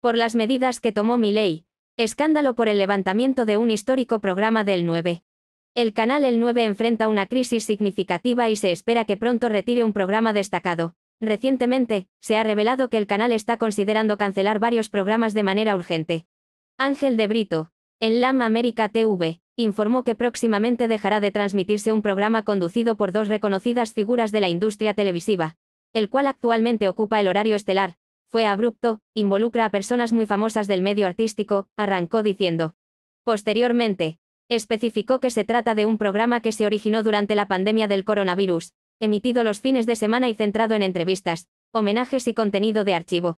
por las medidas que tomó Milei, escándalo por el levantamiento de un histórico programa del 9. El canal El 9 enfrenta una crisis significativa y se espera que pronto retire un programa destacado. Recientemente, se ha revelado que el canal está considerando cancelar varios programas de manera urgente. Ángel de Brito, en La América TV, informó que próximamente dejará de transmitirse un programa conducido por dos reconocidas figuras de la industria televisiva, el cual actualmente ocupa el horario estelar, fue abrupto, involucra a personas muy famosas del medio artístico, arrancó diciendo. Posteriormente, especificó que se trata de un programa que se originó durante la pandemia del coronavirus, emitido los fines de semana y centrado en entrevistas, homenajes y contenido de archivo.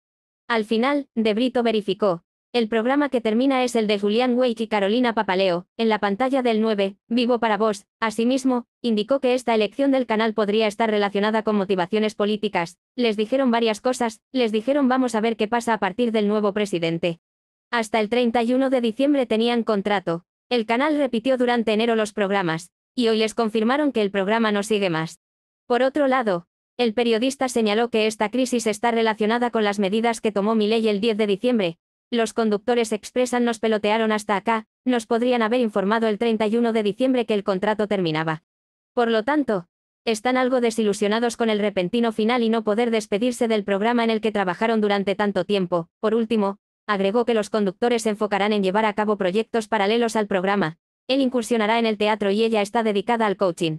Al final, De Brito verificó, el programa que termina es el de Julián wake y Carolina Papaleo, en la pantalla del 9, Vivo para vos. Asimismo, indicó que esta elección del canal podría estar relacionada con motivaciones políticas. Les dijeron varias cosas, les dijeron vamos a ver qué pasa a partir del nuevo presidente. Hasta el 31 de diciembre tenían contrato. El canal repitió durante enero los programas, y hoy les confirmaron que el programa no sigue más. Por otro lado, el periodista señaló que esta crisis está relacionada con las medidas que tomó Milei el 10 de diciembre, los conductores expresan nos pelotearon hasta acá, nos podrían haber informado el 31 de diciembre que el contrato terminaba. Por lo tanto, están algo desilusionados con el repentino final y no poder despedirse del programa en el que trabajaron durante tanto tiempo. Por último, agregó que los conductores se enfocarán en llevar a cabo proyectos paralelos al programa. Él incursionará en el teatro y ella está dedicada al coaching.